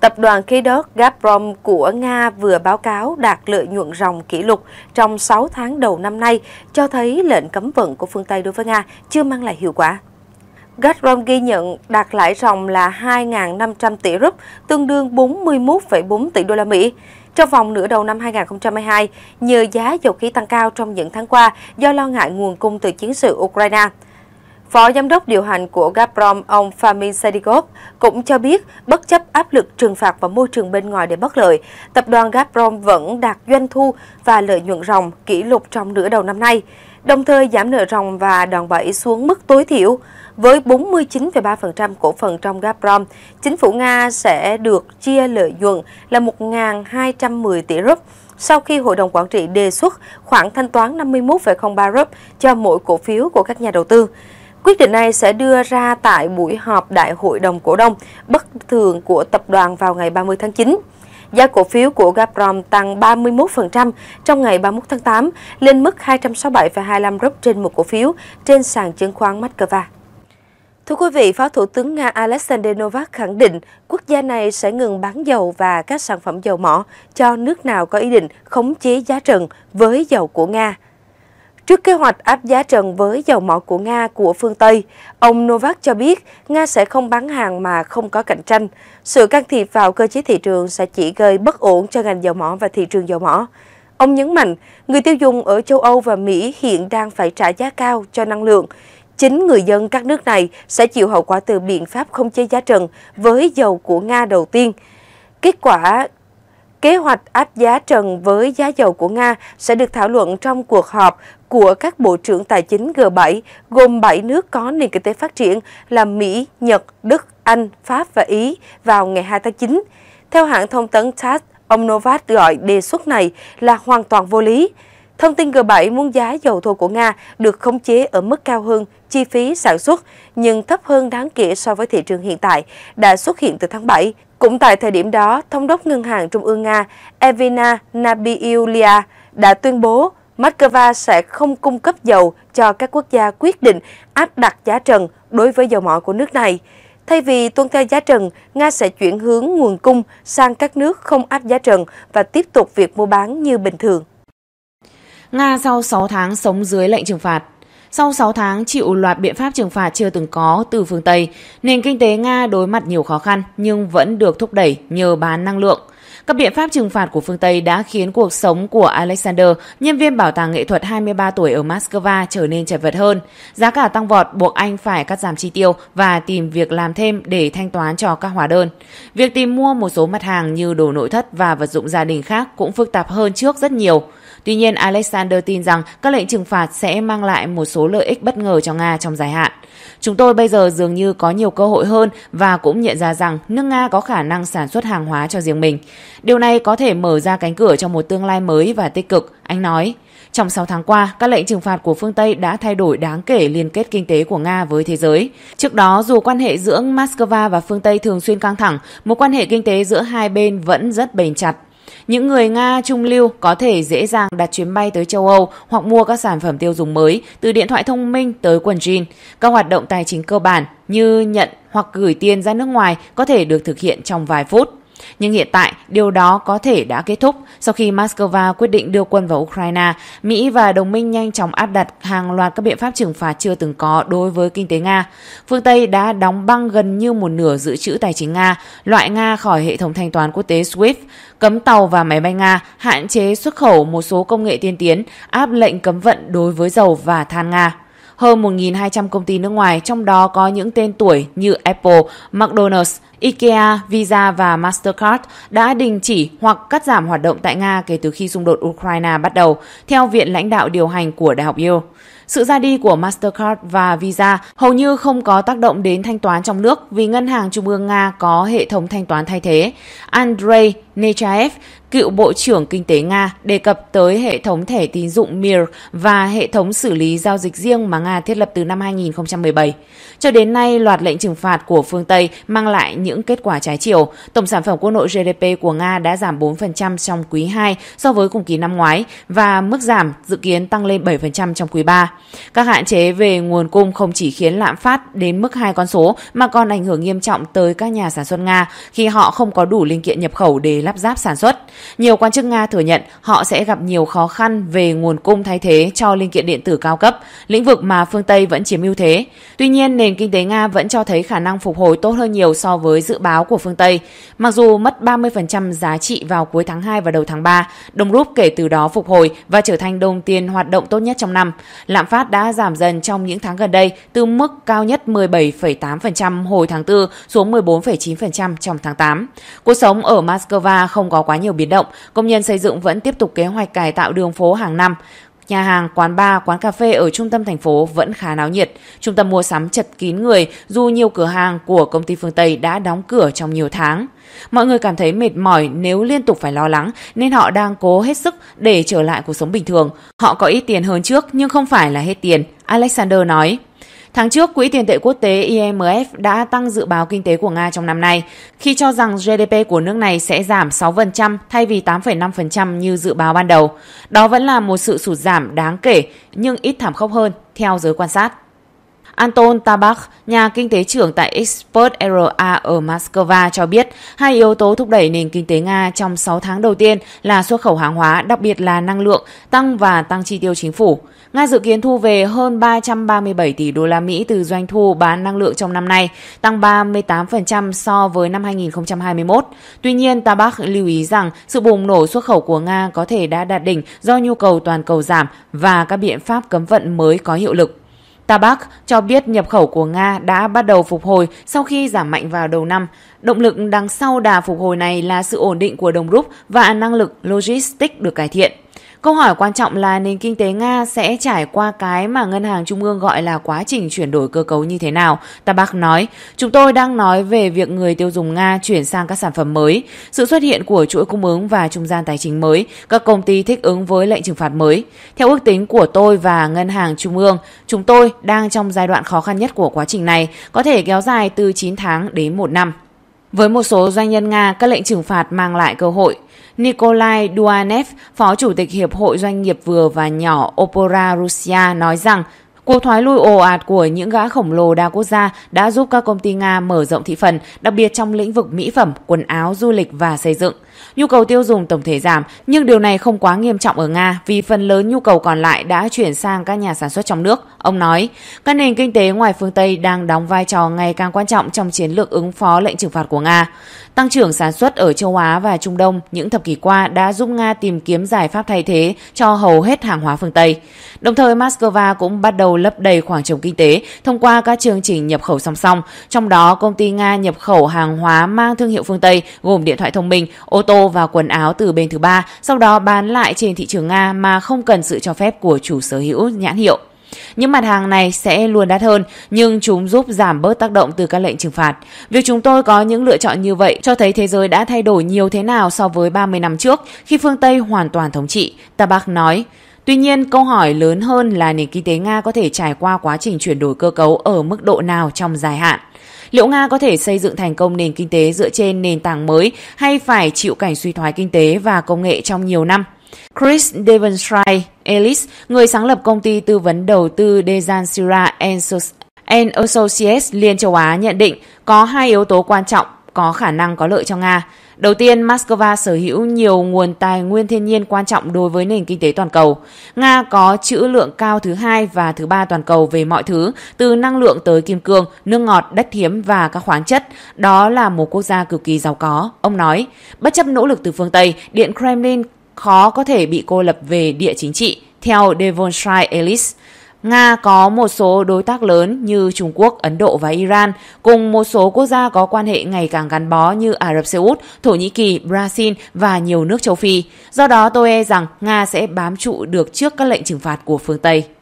Tập đoàn khí đốt Gazprom của Nga vừa báo cáo đạt lợi nhuận ròng kỷ lục trong 6 tháng đầu năm nay, cho thấy lệnh cấm vận của phương Tây đối với Nga chưa mang lại hiệu quả. Gazprom ghi nhận đạt lãi ròng là 2.500 tỷ rúp, tương đương 41,4 tỷ đô la Mỹ. Trong vòng nửa đầu năm 2022, nhờ giá dầu khí tăng cao trong những tháng qua do lo ngại nguồn cung từ chiến sự Ukraine, Phó Giám đốc điều hành của Gazprom, ông Fami Sadigov, cũng cho biết bất chấp áp lực trừng phạt và môi trường bên ngoài để bất lợi, tập đoàn Gazprom vẫn đạt doanh thu và lợi nhuận ròng kỷ lục trong nửa đầu năm nay, đồng thời giảm nợ ròng và đòn bẩy xuống mức tối thiểu. Với 49,3% cổ phần trong Gazprom, chính phủ Nga sẽ được chia lợi nhuận là 1.210 tỷ rúp, sau khi Hội đồng Quản trị đề xuất khoản thanh toán 51,03 rúp cho mỗi cổ phiếu của các nhà đầu tư. Quyết định này sẽ đưa ra tại buổi họp Đại hội đồng cổ đông bất thường của tập đoàn vào ngày 30 tháng 9. Giá cổ phiếu của Gazprom tăng 31% trong ngày 31 tháng 8 lên mức 267,25 rúp trên một cổ phiếu trên sàn chứng khoán Moscow. Thưa quý vị, Phó Thủ tướng Nga Alexander Novak khẳng định quốc gia này sẽ ngừng bán dầu và các sản phẩm dầu mỏ cho nước nào có ý định khống chế giá trần với dầu của Nga. Trước kế hoạch áp giá trần với dầu mỏ của Nga của phương Tây, ông Novak cho biết Nga sẽ không bán hàng mà không có cạnh tranh. Sự can thiệp vào cơ chế thị trường sẽ chỉ gây bất ổn cho ngành dầu mỏ và thị trường dầu mỏ. Ông nhấn mạnh, người tiêu dùng ở châu Âu và Mỹ hiện đang phải trả giá cao cho năng lượng. Chính người dân các nước này sẽ chịu hậu quả từ biện pháp không chế giá trần với dầu của Nga đầu tiên. Kết quả kế hoạch áp giá trần với giá dầu của Nga sẽ được thảo luận trong cuộc họp của các bộ trưởng tài chính G7 gồm 7 nước có nền kinh tế phát triển là Mỹ, Nhật, Đức, Anh, Pháp và Ý vào ngày 2 tháng 9. Theo hãng thông tấn TASS, ông Novak gọi đề xuất này là hoàn toàn vô lý. Thông tin G7 muốn giá dầu thô của Nga được khống chế ở mức cao hơn chi phí sản xuất nhưng thấp hơn đáng kể so với thị trường hiện tại đã xuất hiện từ tháng 7. Cũng tại thời điểm đó, Thống đốc Ngân hàng Trung ương Nga Evina Nabiulia đã tuyên bố Moscow sẽ không cung cấp dầu cho các quốc gia quyết định áp đặt giá trần đối với dầu mỏ của nước này. Thay vì tuân theo giá trần, Nga sẽ chuyển hướng nguồn cung sang các nước không áp giá trần và tiếp tục việc mua bán như bình thường. Nga sau 6 tháng sống dưới lệnh trừng phạt sau 6 tháng chịu loạt biện pháp trừng phạt chưa từng có từ phương Tây, nền kinh tế Nga đối mặt nhiều khó khăn nhưng vẫn được thúc đẩy nhờ bán năng lượng. Các biện pháp trừng phạt của phương Tây đã khiến cuộc sống của Alexander, nhân viên bảo tàng nghệ thuật 23 tuổi ở Moscow trở nên chật vật hơn. Giá cả tăng vọt buộc anh phải cắt giảm chi tiêu và tìm việc làm thêm để thanh toán cho các hóa đơn. Việc tìm mua một số mặt hàng như đồ nội thất và vật dụng gia đình khác cũng phức tạp hơn trước rất nhiều. Tuy nhiên, Alexander tin rằng các lệnh trừng phạt sẽ mang lại một số lợi ích bất ngờ cho Nga trong dài hạn. Chúng tôi bây giờ dường như có nhiều cơ hội hơn và cũng nhận ra rằng nước Nga có khả năng sản xuất hàng hóa cho riêng mình. Điều này có thể mở ra cánh cửa cho một tương lai mới và tích cực, anh nói. Trong 6 tháng qua, các lệnh trừng phạt của phương Tây đã thay đổi đáng kể liên kết kinh tế của Nga với thế giới. Trước đó, dù quan hệ giữa Moscow và phương Tây thường xuyên căng thẳng, mối quan hệ kinh tế giữa hai bên vẫn rất bền chặt những người Nga trung lưu có thể dễ dàng đặt chuyến bay tới châu Âu hoặc mua các sản phẩm tiêu dùng mới, từ điện thoại thông minh tới quần jean. Các hoạt động tài chính cơ bản như nhận hoặc gửi tiền ra nước ngoài có thể được thực hiện trong vài phút. Nhưng hiện tại, điều đó có thể đã kết thúc. Sau khi Moscow quyết định đưa quân vào Ukraine, Mỹ và đồng minh nhanh chóng áp đặt hàng loạt các biện pháp trừng phạt chưa từng có đối với kinh tế Nga. Phương Tây đã đóng băng gần như một nửa dự trữ tài chính Nga, loại Nga khỏi hệ thống thanh toán quốc tế SWIFT, cấm tàu và máy bay Nga, hạn chế xuất khẩu một số công nghệ tiên tiến, áp lệnh cấm vận đối với dầu và than Nga hơn 1.200 công ty nước ngoài, trong đó có những tên tuổi như Apple, McDonald's, IKEA, Visa và Mastercard đã đình chỉ hoặc cắt giảm hoạt động tại Nga kể từ khi xung đột Ukraine bắt đầu, theo Viện lãnh đạo điều hành của Đại học Yale. Sự ra đi của Mastercard và Visa hầu như không có tác động đến thanh toán trong nước vì ngân hàng trung ương Nga có hệ thống thanh toán thay thế. Andrei Nechaev, cựu Bộ trưởng Kinh tế Nga, đề cập tới hệ thống thẻ tín dụng Mir và hệ thống xử lý giao dịch riêng mà Nga thiết lập từ năm 2017. Cho đến nay, loạt lệnh trừng phạt của phương Tây mang lại những kết quả trái chiều. Tổng sản phẩm quốc nội GDP của Nga đã giảm 4% trong quý 2 so với cùng kỳ năm ngoái và mức giảm dự kiến tăng lên 7% trong quý 3. Các hạn chế về nguồn cung không chỉ khiến lạm phát đến mức hai con số mà còn ảnh hưởng nghiêm trọng tới các nhà sản xuất Nga khi họ không có đủ linh kiện nhập khẩu để lắp ráp sản xuất. Nhiều quan chức Nga thừa nhận họ sẽ gặp nhiều khó khăn về nguồn cung thay thế cho linh kiện điện tử cao cấp, lĩnh vực mà phương Tây vẫn chiếm ưu thế. Tuy nhiên, nền kinh tế Nga vẫn cho thấy khả năng phục hồi tốt hơn nhiều so với dự báo của phương Tây. Mặc dù mất 30% giá trị vào cuối tháng 2 và đầu tháng 3, đồng rúp kể từ đó phục hồi và trở thành đồng tiền hoạt động tốt nhất trong năm. Lạm phát đã giảm dần trong những tháng gần đây từ mức cao nhất 17,8% hồi tháng 4 xuống 14,9% trong tháng 8. Cuộc sống ở Moscow không có quá nhiều biến biến động, công nhân xây dựng vẫn tiếp tục kế hoạch cải tạo đường phố hàng năm. Nhà hàng, quán bar, quán cà phê ở trung tâm thành phố vẫn khá náo nhiệt. Trung tâm mua sắm chật kín người dù nhiều cửa hàng của công ty phương Tây đã đóng cửa trong nhiều tháng. Mọi người cảm thấy mệt mỏi nếu liên tục phải lo lắng nên họ đang cố hết sức để trở lại cuộc sống bình thường. Họ có ít tiền hơn trước nhưng không phải là hết tiền, Alexander nói. Tháng trước, Quỹ tiền tệ quốc tế IMF đã tăng dự báo kinh tế của Nga trong năm nay, khi cho rằng GDP của nước này sẽ giảm 6% thay vì 8,5% như dự báo ban đầu. Đó vẫn là một sự sụt giảm đáng kể nhưng ít thảm khốc hơn theo giới quan sát. Anton Tabak, nhà kinh tế trưởng tại Expert RA ở Moscow cho biết, hai yếu tố thúc đẩy nền kinh tế Nga trong 6 tháng đầu tiên là xuất khẩu hàng hóa, đặc biệt là năng lượng, tăng và tăng chi tiêu chính phủ. Nga dự kiến thu về hơn 337 tỷ đô la Mỹ từ doanh thu bán năng lượng trong năm nay, tăng 38% so với năm 2021. Tuy nhiên, Tabak lưu ý rằng sự bùng nổ xuất khẩu của Nga có thể đã đạt đỉnh do nhu cầu toàn cầu giảm và các biện pháp cấm vận mới có hiệu lực. Tabak cho biết nhập khẩu của Nga đã bắt đầu phục hồi sau khi giảm mạnh vào đầu năm. Động lực đằng sau đà phục hồi này là sự ổn định của đồng rúp và năng lực logistics được cải thiện. Câu hỏi quan trọng là nền kinh tế Nga sẽ trải qua cái mà Ngân hàng Trung ương gọi là quá trình chuyển đổi cơ cấu như thế nào? Tabak nói, chúng tôi đang nói về việc người tiêu dùng Nga chuyển sang các sản phẩm mới, sự xuất hiện của chuỗi cung ứng và trung gian tài chính mới, các công ty thích ứng với lệnh trừng phạt mới. Theo ước tính của tôi và Ngân hàng Trung ương, chúng tôi đang trong giai đoạn khó khăn nhất của quá trình này, có thể kéo dài từ 9 tháng đến 1 năm. Với một số doanh nhân Nga, các lệnh trừng phạt mang lại cơ hội Nikolai Duanev, Phó Chủ tịch Hiệp hội Doanh nghiệp vừa và nhỏ Opora Russia nói rằng Cuộc thoái lui ồ ạt của những gã khổng lồ đa quốc gia đã giúp các công ty Nga mở rộng thị phần, đặc biệt trong lĩnh vực mỹ phẩm, quần áo, du lịch và xây dựng. Nhu cầu tiêu dùng tổng thể giảm, nhưng điều này không quá nghiêm trọng ở Nga vì phần lớn nhu cầu còn lại đã chuyển sang các nhà sản xuất trong nước. Ông nói, các nền kinh tế ngoài phương Tây đang đóng vai trò ngày càng quan trọng trong chiến lược ứng phó lệnh trừng phạt của Nga. Tăng trưởng sản xuất ở châu Á và Trung Đông những thập kỷ qua đã giúp Nga tìm kiếm giải pháp thay thế cho hầu hết hàng hóa phương Tây. Đồng thời, Moscow cũng bắt đầu lấp đầy khoảng trống kinh tế thông qua các chương trình nhập khẩu song song, trong đó công ty Nga nhập khẩu hàng hóa mang thương hiệu phương Tây gồm điện thoại thông minh, ô tô và quần áo từ bên thứ ba, sau đó bán lại trên thị trường Nga mà không cần sự cho phép của chủ sở hữu nhãn hiệu. Những mặt hàng này sẽ luôn đắt hơn, nhưng chúng giúp giảm bớt tác động từ các lệnh trừng phạt. Việc chúng tôi có những lựa chọn như vậy cho thấy thế giới đã thay đổi nhiều thế nào so với 30 năm trước khi phương Tây hoàn toàn thống trị, Tabak nói. Tuy nhiên, câu hỏi lớn hơn là nền kinh tế Nga có thể trải qua quá trình chuyển đổi cơ cấu ở mức độ nào trong dài hạn. Liệu Nga có thể xây dựng thành công nền kinh tế dựa trên nền tảng mới hay phải chịu cảnh suy thoái kinh tế và công nghệ trong nhiều năm? Chris Devonshire Ellis, người sáng lập công ty tư vấn đầu tư Dejansira and Associates Liên châu Á nhận định có hai yếu tố quan trọng có khả năng có lợi cho Nga. Đầu tiên, Moscow sở hữu nhiều nguồn tài nguyên thiên nhiên quan trọng đối với nền kinh tế toàn cầu. Nga có trữ lượng cao thứ hai và thứ ba toàn cầu về mọi thứ, từ năng lượng tới kim cương, nước ngọt, đất hiếm và các khoáng chất. Đó là một quốc gia cực kỳ giàu có, ông nói. Bất chấp nỗ lực từ phương Tây, Điện Kremlin khó có thể bị cô lập về địa chính trị, theo Devonshire Ellis. Nga có một số đối tác lớn như Trung Quốc, Ấn Độ và Iran, cùng một số quốc gia có quan hệ ngày càng gắn bó như Ả Rập Xê Út, Thổ Nhĩ Kỳ, Brazil và nhiều nước châu Phi. Do đó tôi e rằng Nga sẽ bám trụ được trước các lệnh trừng phạt của phương Tây.